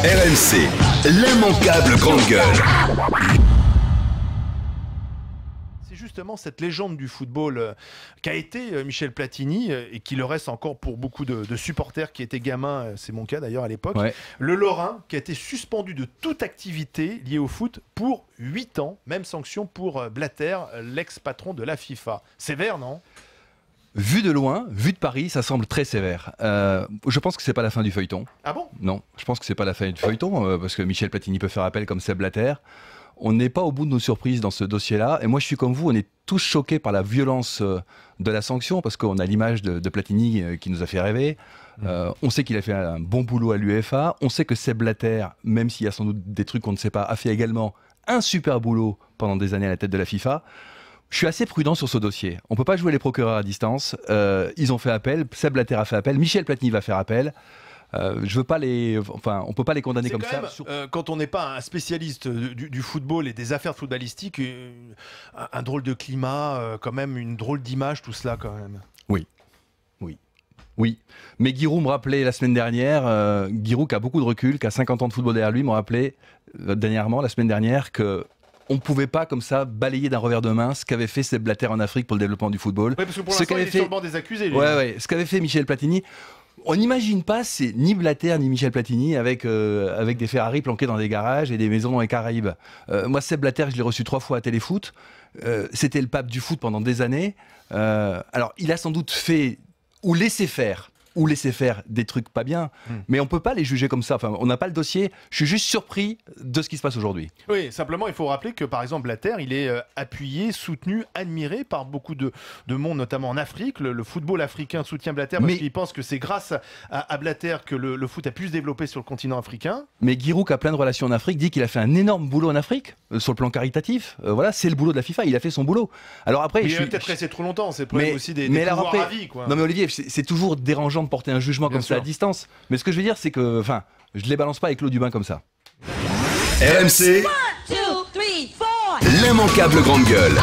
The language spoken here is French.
RMC, l'immanquable grande gueule justement cette légende du football euh, qu'a été euh, Michel Platini euh, et qui le reste encore pour beaucoup de, supporters qui étaient gamins, c'est mon cas d'ailleurs à l'époque, le Lorrain qui a été suspendu de toute activité liée au foot pour 8 ans, même sanction pour Blatter, l'ex-patron de la FIFA. Sévère, non Vu de loin, vu de Paris, ça semble très sévère. Euh, je pense que c'est pas la fin du feuilleton. Ah bon Non, je pense que c'est pas la fin du feuilleton, euh, parce que Michel Platini peut faire appel comme Seb Blatter. On n'est pas au bout de nos surprises dans ce dossier-là. Et moi, je suis comme vous, on est tous choqués par la violence euh, de la sanction, parce qu'on a l'image de, Platini qui nous a fait rêver. Mmh. on sait qu'il a fait un bon boulot à l'UEFA. On sait que Seb Blatter, même s'il y a sans doute des trucs qu'on ne sait pas, a fait également un super boulot pendant des années à la tête de la FIFA. Je suis assez prudent sur ce dossier. On ne peut pas jouer les procureurs à distance. Euh, ils ont fait appel, Seb Blatter a fait appel, Michel Platini va faire appel. Euh, je veux pas les, enfin, on peut pas les condamner comme ça. Euh, quand on n'est pas un spécialiste du, football et des affaires footballistiques, euh, un, drôle de climat, quand même, une drôle d'image, tout cela, quand même. Oui, oui, oui. Mais Giroud me rappelait la semaine dernière, euh, Giroud qui a beaucoup de recul, qui a 50 ans de football derrière lui, m'a rappelait dernièrement la semaine dernière que on ne pouvait pas comme ça balayer d'un revers de main ce qu'avait fait Seb Blatter en Afrique pour le développement du football. ce qu'avait fait... des accusés. ce qu'avait fait Michel Platini. On n'imagine pas c'est ni Blatter ni Michel Platini avec, euh, avec des Ferrari planqués dans des garages et des maisons dans les Caraïbes. Euh, moi, Seb Blatter, je l'ai reçu trois fois à Téléfoot. Euh, c'était le pape du foot pendant des années. alors, il a sans doute fait ou laissé faire ou laisser faire des trucs pas bien. Hmm. Mais on peut pas les juger comme ça. Enfin, on n'a pas le dossier. Je suis juste surpris de ce qui se passe aujourd'hui. Oui, simplement, il faut rappeler que par exemple, Blatter, il est euh, appuyé, soutenu, admiré par beaucoup de, monde, notamment en Afrique. Le, football africain soutient Blatter parce qu'il pense que c'est grâce à, Blatter que le, foot a pu se développer sur le continent africain. Mais Giroud, qui a plein de relations en Afrique, dit qu'il a fait un énorme boulot en Afrique euh, sur le plan caritatif. Euh, voilà, c'est le boulot de la FIFA. Il a fait son boulot. Alors après, je il a peut-être resté trop longtemps. C'est le aussi des, à Non mais Olivier, c'est toujours dérangeant porter un jugement comme ça à distance. Mais ce que je veux dire, c'est que, enfin, je les balance pas avec l'eau du bain comme ça. RMC. L'immanquable grande gueule.